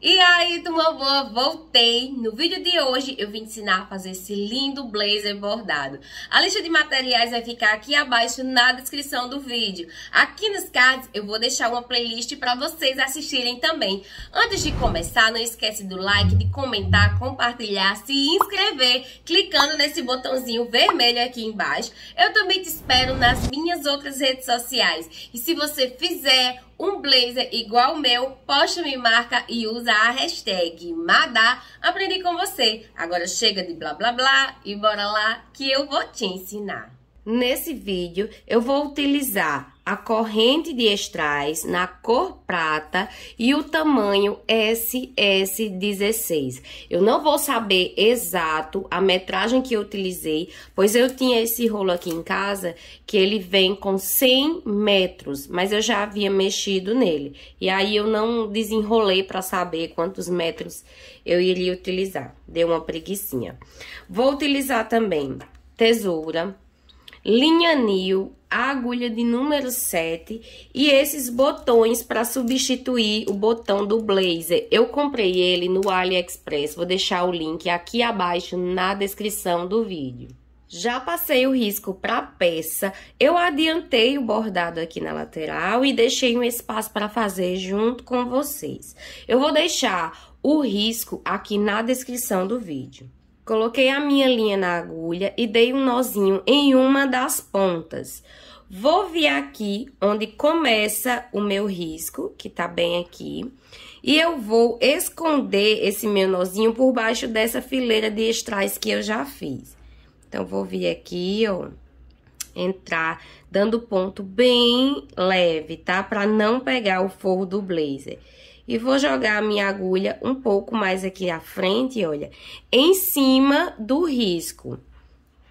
E aí, turma boa, voltei! No vídeo de hoje eu vim ensinar a fazer esse lindo blazer bordado. A lista de materiais vai ficar aqui abaixo na descrição do vídeo. Aqui nos cards eu vou deixar uma playlist para vocês assistirem também. Antes de começar, não esquece do like, de comentar, compartilhar, se inscrever, clicando nesse botãozinho vermelho aqui embaixo. Eu também te espero nas minhas outras redes sociais. E se você fizer um blazer igual o meu, posta, me marca e usa a hashtag Madá. Aprendi com você. Agora chega de blá blá blá e bora lá que eu vou te ensinar. Nesse vídeo, eu vou utilizar a corrente de estrais na cor prata e o tamanho SS16. Eu não vou saber exato a metragem que eu utilizei, pois eu tinha esse rolo aqui em casa, que ele vem com 100 metros, mas eu já havia mexido nele. E aí eu não desenrolei para saber quantos metros eu iria utilizar. Deu uma preguiçinha. Vou utilizar também tesoura, Linha nil, agulha de número 7 e esses botões para substituir o botão do blazer. Eu comprei ele no AliExpress, vou deixar o link aqui abaixo na descrição do vídeo. Já passei o risco para a peça, eu adiantei o bordado aqui na lateral e deixei um espaço para fazer junto com vocês. Eu vou deixar o risco aqui na descrição do vídeo. Coloquei a minha linha na agulha e dei um nozinho em uma das pontas. Vou vir aqui onde começa o meu risco, que tá bem aqui. E eu vou esconder esse meu nozinho por baixo dessa fileira de strass que eu já fiz. Então, vou vir aqui, ó, entrar dando ponto bem leve, tá? Pra não pegar o forro do blazer e vou jogar a minha agulha um pouco mais aqui à frente, olha, em cima do risco.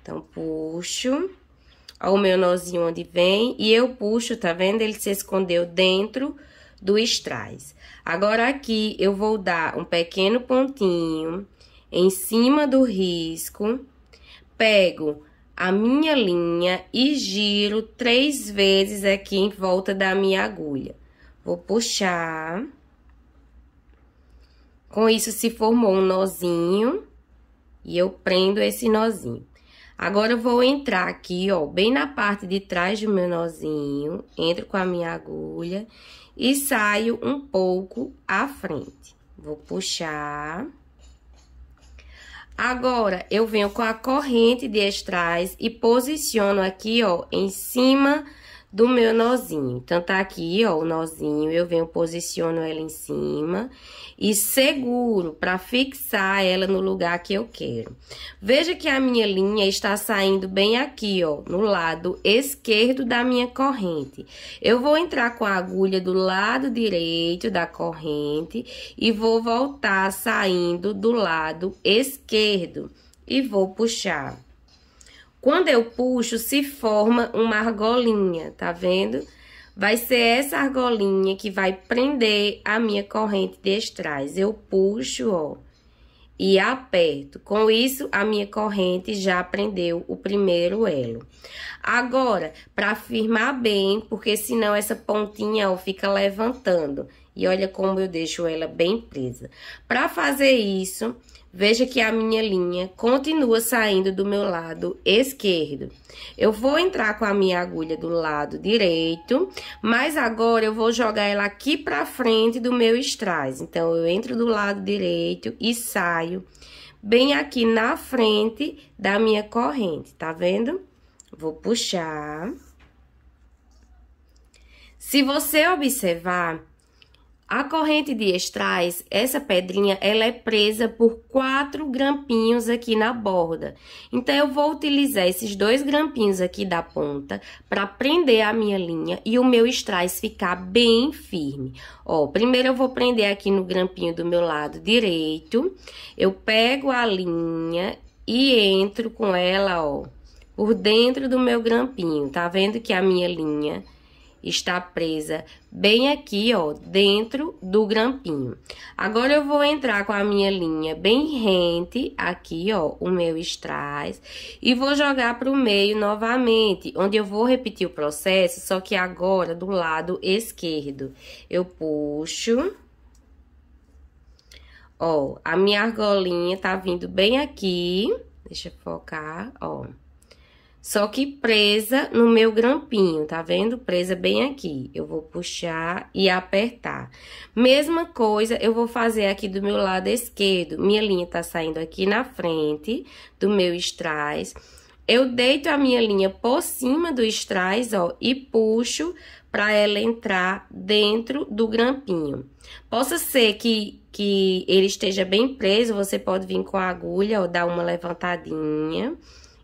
Então, puxo, ó o meu nozinho onde vem, e eu puxo, tá vendo? Ele se escondeu dentro do strass. Agora, aqui, eu vou dar um pequeno pontinho em cima do risco, pego a minha linha e giro três vezes aqui em volta da minha agulha. Vou puxar com isso, se formou um nozinho e eu prendo esse nozinho. Agora, eu vou entrar aqui, ó, bem na parte de trás do meu nozinho, entro com a minha agulha e saio um pouco à frente. Vou puxar. Agora, eu venho com a corrente de trás e posiciono aqui, ó, em cima do meu nozinho. Então, tá aqui, ó, o nozinho, eu venho, posiciono ela em cima e seguro para fixar ela no lugar que eu quero. Veja que a minha linha está saindo bem aqui, ó, no lado esquerdo da minha corrente. Eu vou entrar com a agulha do lado direito da corrente e vou voltar saindo do lado esquerdo e vou puxar. Quando eu puxo, se forma uma argolinha, tá vendo? Vai ser essa argolinha que vai prender a minha corrente de strass. Eu puxo, ó, e aperto. Com isso, a minha corrente já prendeu o primeiro elo. Agora, para firmar bem, porque senão essa pontinha ó, fica levantando. E olha como eu deixo ela bem presa. Para fazer isso, Veja que a minha linha continua saindo do meu lado esquerdo. Eu vou entrar com a minha agulha do lado direito, mas agora eu vou jogar ela aqui pra frente do meu strass. Então, eu entro do lado direito e saio bem aqui na frente da minha corrente, tá vendo? Vou puxar. Se você observar, a corrente de estrais, essa pedrinha, ela é presa por quatro grampinhos aqui na borda. Então, eu vou utilizar esses dois grampinhos aqui da ponta para prender a minha linha e o meu estrais ficar bem firme. Ó, primeiro eu vou prender aqui no grampinho do meu lado direito. Eu pego a linha e entro com ela, ó, por dentro do meu grampinho. Tá vendo que a minha linha está presa bem aqui, ó, dentro do grampinho. Agora eu vou entrar com a minha linha bem rente aqui, ó, o meu strass e vou jogar para o meio novamente, onde eu vou repetir o processo, só que agora do lado esquerdo. Eu puxo Ó, a minha argolinha tá vindo bem aqui. Deixa eu focar, ó. Só que presa no meu grampinho, tá vendo? Presa bem aqui. Eu vou puxar e apertar. Mesma coisa eu vou fazer aqui do meu lado esquerdo. Minha linha tá saindo aqui na frente do meu strass. Eu deito a minha linha por cima do strass, ó, e puxo para ela entrar dentro do grampinho. Possa ser que, que ele esteja bem preso, você pode vir com a agulha ou dar uma levantadinha.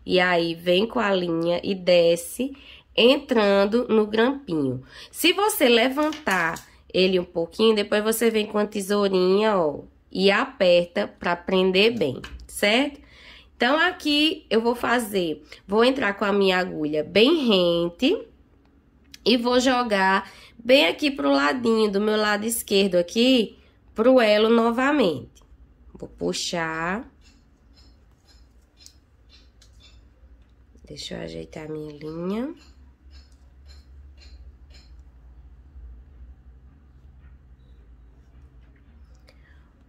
E aí vem com a linha e desce, entrando no grampinho. Se você levantar ele um pouquinho, depois você vem com a tesourinha, ó, e aperta pra prender bem, certo? Então, aqui eu vou fazer, vou entrar com a minha agulha bem rente e vou jogar bem aqui pro ladinho, do meu lado esquerdo aqui, pro elo novamente. Vou puxar Deixa eu ajeitar minha linha.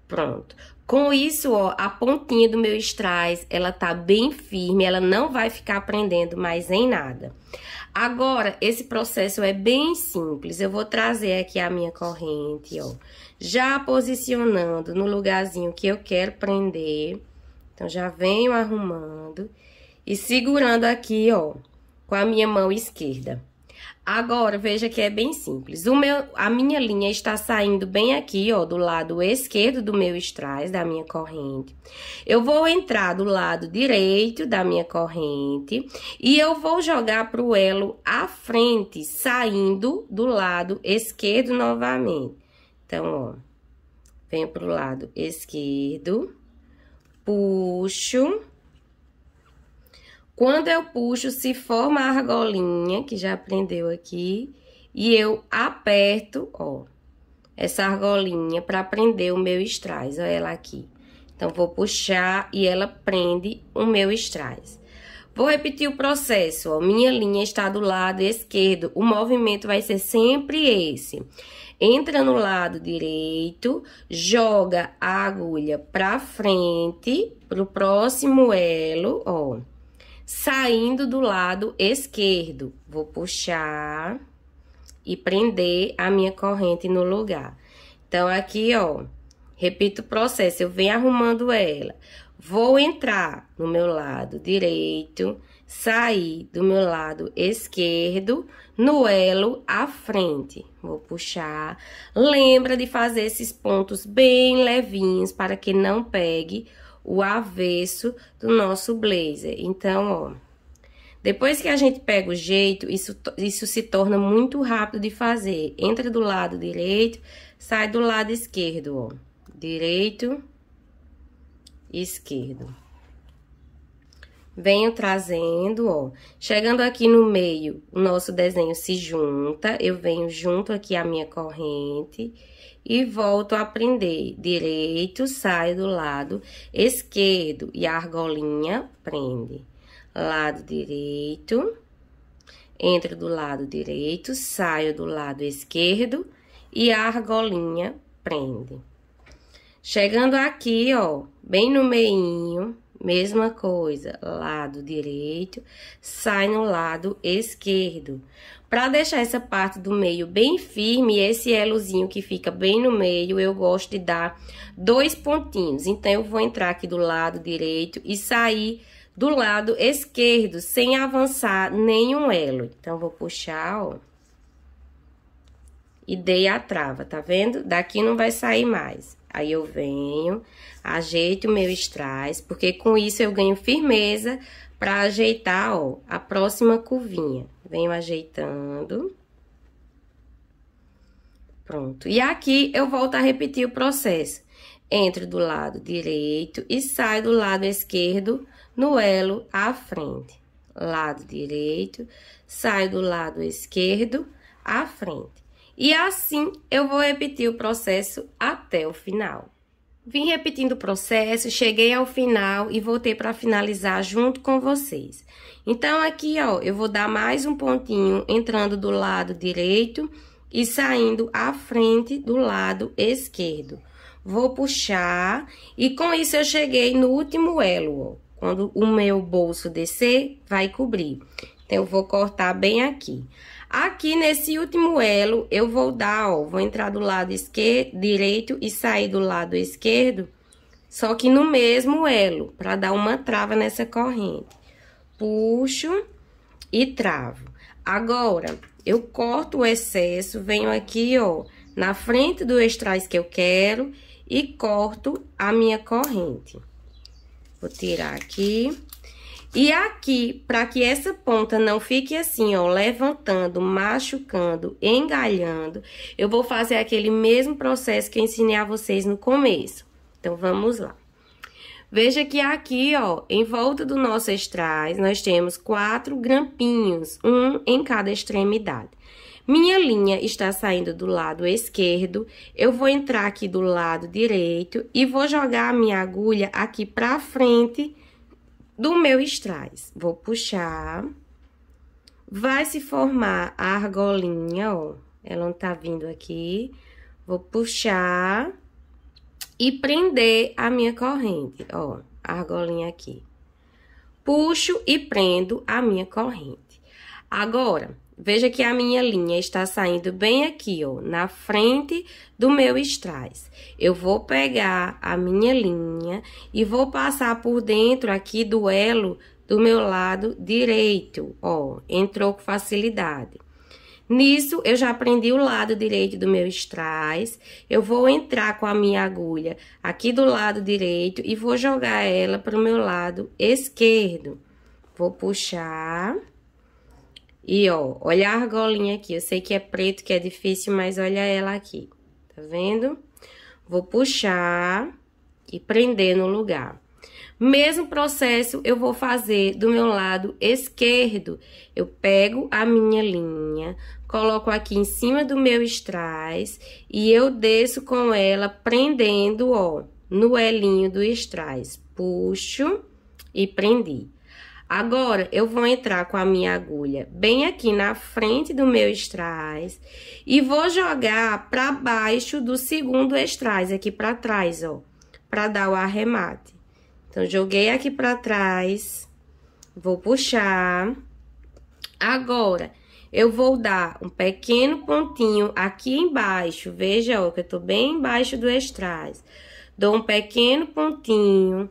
Pronto. Com isso, ó, a pontinha do meu strass, ela tá bem firme, ela não vai ficar prendendo mais em nada. Agora, esse processo é bem simples. Eu vou trazer aqui a minha corrente, ó, já posicionando no lugarzinho que eu quero prender. Então, já venho arrumando e segurando aqui, ó, com a minha mão esquerda. Agora, veja que é bem simples. O meu, a minha linha está saindo bem aqui, ó, do lado esquerdo do meu strass, da minha corrente. Eu vou entrar do lado direito da minha corrente e eu vou jogar pro elo à frente, saindo do lado esquerdo novamente. Então, ó, venho pro lado esquerdo, puxo quando eu puxo, se forma a argolinha, que já aprendeu aqui, e eu aperto, ó, essa argolinha para prender o meu strass, ó ela aqui. Então, vou puxar e ela prende o meu strass. Vou repetir o processo, ó, minha linha está do lado esquerdo, o movimento vai ser sempre esse. Entra no lado direito, joga a agulha para frente, pro próximo elo, ó saindo do lado esquerdo. Vou puxar e prender a minha corrente no lugar. Então, aqui, ó, repito o processo, eu venho arrumando ela. Vou entrar no meu lado direito, sair do meu lado esquerdo, no elo à frente. Vou puxar. Lembra de fazer esses pontos bem levinhos para que não pegue o avesso do nosso blazer. Então, ó, depois que a gente pega o jeito, isso, isso se torna muito rápido de fazer. Entra do lado direito, sai do lado esquerdo, ó. Direito, esquerdo venho trazendo, ó. Chegando aqui no meio, o nosso desenho se junta, eu venho junto aqui a minha corrente e volto a prender direito, saio do lado esquerdo e a argolinha prende. Lado direito, entro do lado direito, saio do lado esquerdo e a argolinha prende. Chegando aqui, ó, bem no meinho, Mesma coisa, lado direito sai no lado esquerdo. Para deixar essa parte do meio bem firme, esse elozinho que fica bem no meio, eu gosto de dar dois pontinhos. Então, eu vou entrar aqui do lado direito e sair do lado esquerdo, sem avançar nenhum elo. Então, vou puxar, ó. E dei a trava, tá vendo? Daqui não vai sair mais. Aí eu venho, ajeito o meu strass, porque com isso eu ganho firmeza para ajeitar, ó, a próxima curvinha. Venho ajeitando. Pronto. E aqui eu volto a repetir o processo. Entro do lado direito e saio do lado esquerdo no elo à frente. Lado direito, saio do lado esquerdo à frente. E assim eu vou repetir o processo até o final. Vim repetindo o processo, cheguei ao final e voltei para finalizar junto com vocês. Então aqui, ó, eu vou dar mais um pontinho entrando do lado direito e saindo à frente do lado esquerdo. Vou puxar e com isso eu cheguei no último elo, ó. Quando o meu bolso descer, vai cobrir. Então eu vou cortar bem aqui. Aqui nesse último elo, eu vou dar, ó, vou entrar do lado esquerdo, direito e sair do lado esquerdo, só que no mesmo elo, para dar uma trava nessa corrente. Puxo e travo. Agora, eu corto o excesso, venho aqui, ó, na frente do strass que eu quero e corto a minha corrente. Vou tirar aqui. E aqui, para que essa ponta não fique assim, ó, levantando, machucando, engalhando, eu vou fazer aquele mesmo processo que eu ensinei a vocês no começo. Então, vamos lá. Veja que aqui, ó, em volta do nosso estrais, nós temos quatro grampinhos, um em cada extremidade. Minha linha está saindo do lado esquerdo, eu vou entrar aqui do lado direito e vou jogar a minha agulha aqui pra frente, do meu strass. Vou puxar. Vai se formar a argolinha, ó. Ela não tá vindo aqui. Vou puxar e prender a minha corrente, ó. A argolinha aqui. Puxo e prendo a minha corrente. Agora, Veja que a minha linha está saindo bem aqui, ó, na frente do meu strass. Eu vou pegar a minha linha e vou passar por dentro aqui do elo do meu lado direito, ó, entrou com facilidade. Nisso, eu já prendi o lado direito do meu strass, eu vou entrar com a minha agulha aqui do lado direito e vou jogar ela para o meu lado esquerdo. Vou puxar... E, ó, olha a argolinha aqui. Eu sei que é preto, que é difícil, mas olha ela aqui. Tá vendo? Vou puxar e prender no lugar. Mesmo processo eu vou fazer do meu lado esquerdo. Eu pego a minha linha, coloco aqui em cima do meu strass e eu desço com ela prendendo, ó, no elinho do strass. Puxo e prendi. Agora, eu vou entrar com a minha agulha bem aqui na frente do meu strass e vou jogar pra baixo do segundo strass, aqui pra trás, ó, pra dar o arremate. Então, joguei aqui pra trás, vou puxar. Agora, eu vou dar um pequeno pontinho aqui embaixo, veja, ó, que eu tô bem embaixo do strass. Dou um pequeno pontinho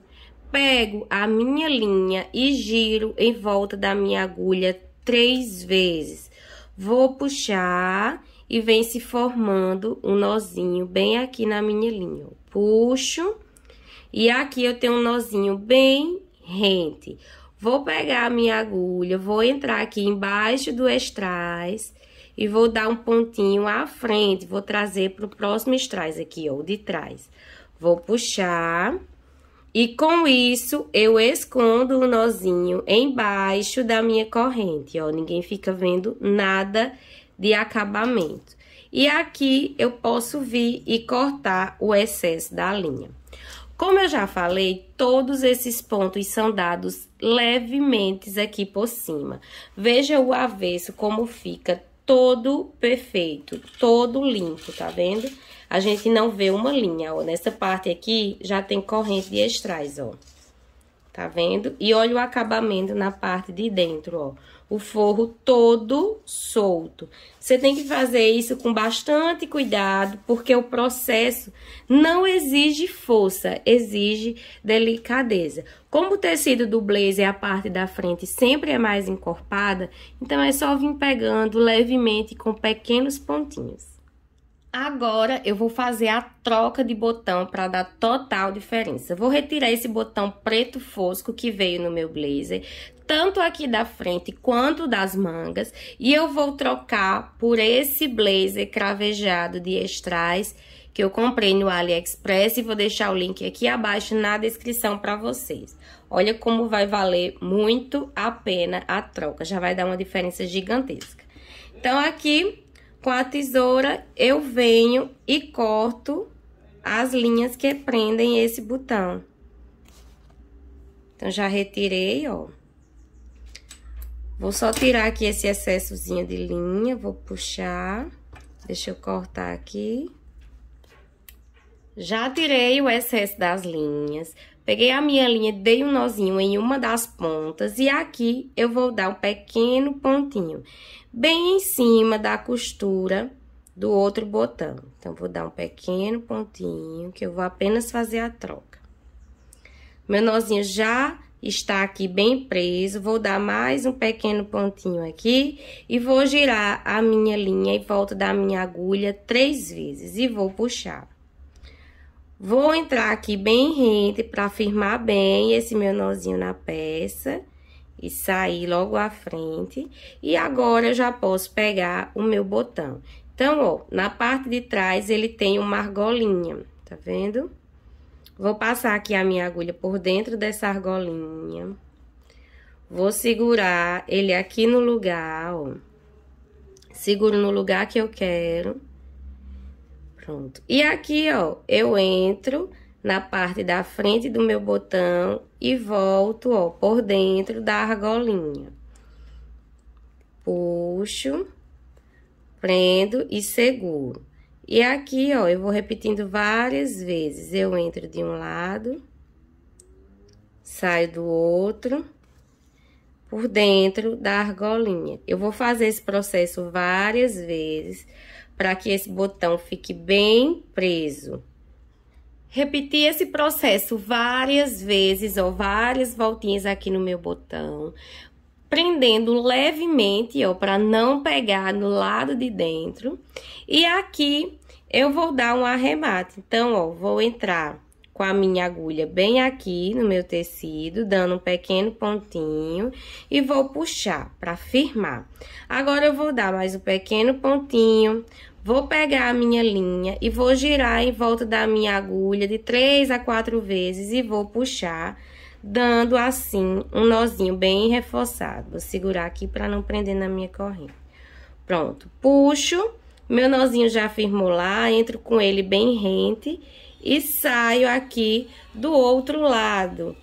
pego a minha linha e giro em volta da minha agulha três vezes. Vou puxar e vem se formando um nozinho bem aqui na minha linha. Puxo e aqui eu tenho um nozinho bem rente. Vou pegar a minha agulha, vou entrar aqui embaixo do estrás e vou dar um pontinho à frente. Vou trazer para o próximo estrás aqui, ó, o de trás. Vou puxar e com isso, eu escondo o nozinho embaixo da minha corrente, ó. Ninguém fica vendo nada de acabamento. E aqui, eu posso vir e cortar o excesso da linha. Como eu já falei, todos esses pontos são dados levemente aqui por cima. Veja o avesso como fica todo perfeito, todo limpo, tá vendo? a gente não vê uma linha, ó. Nessa parte aqui já tem corrente de estrais, ó. Tá vendo? E olha o acabamento na parte de dentro, ó. O forro todo solto. Você tem que fazer isso com bastante cuidado, porque o processo não exige força, exige delicadeza. Como o tecido do blazer, a parte da frente sempre é mais encorpada, então é só vir pegando levemente com pequenos pontinhos. Agora eu vou fazer a troca de botão para dar total diferença. Vou retirar esse botão preto fosco que veio no meu blazer, tanto aqui da frente quanto das mangas, e eu vou trocar por esse blazer cravejado de strass que eu comprei no AliExpress e vou deixar o link aqui abaixo na descrição para vocês. Olha como vai valer muito a pena a troca, já vai dar uma diferença gigantesca. Então aqui com a tesoura, eu venho e corto as linhas que prendem esse botão. Então, já retirei, ó. Vou só tirar aqui esse excessozinho de linha, vou puxar. Deixa eu cortar aqui. Já tirei o excesso das linhas. Peguei a minha linha, dei um nozinho em uma das pontas e aqui eu vou dar um pequeno pontinho bem em cima da costura do outro botão. Então, vou dar um pequeno pontinho que eu vou apenas fazer a troca. Meu nozinho já está aqui bem preso, vou dar mais um pequeno pontinho aqui e vou girar a minha linha e volta da minha agulha três vezes e vou puxar. Vou entrar aqui bem rente para firmar bem esse meu nozinho na peça e sair logo à frente. E agora eu já posso pegar o meu botão. Então, ó, na parte de trás ele tem uma argolinha, tá vendo? Vou passar aqui a minha agulha por dentro dessa argolinha. Vou segurar ele aqui no lugar, ó. Seguro no lugar que eu quero. Pronto. E aqui, ó, eu entro na parte da frente do meu botão e volto, ó, por dentro da argolinha. Puxo, prendo e seguro. E aqui, ó, eu vou repetindo várias vezes. Eu entro de um lado, saio do outro, por dentro da argolinha. Eu vou fazer esse processo várias vezes para que esse botão fique bem preso. Repetir esse processo várias vezes ou várias voltinhas aqui no meu botão, prendendo levemente, ó, para não pegar no lado de dentro. E aqui eu vou dar um arremate. Então, ó, vou entrar com a minha agulha bem aqui no meu tecido, dando um pequeno pontinho e vou puxar para firmar. Agora eu vou dar mais um pequeno pontinho, vou pegar a minha linha e vou girar em volta da minha agulha de três a quatro vezes e vou puxar dando assim um nozinho bem reforçado. Vou segurar aqui para não prender na minha corrente. Pronto, puxo, meu nozinho já firmou lá, entro com ele bem rente e saio aqui do outro lado.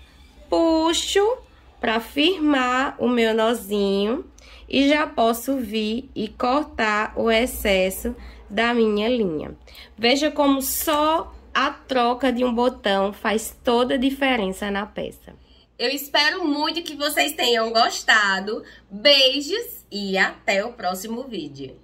Puxo para firmar o meu nozinho e já posso vir e cortar o excesso da minha linha. Veja como só a troca de um botão faz toda a diferença na peça. Eu espero muito que vocês tenham gostado. Beijos e até o próximo vídeo.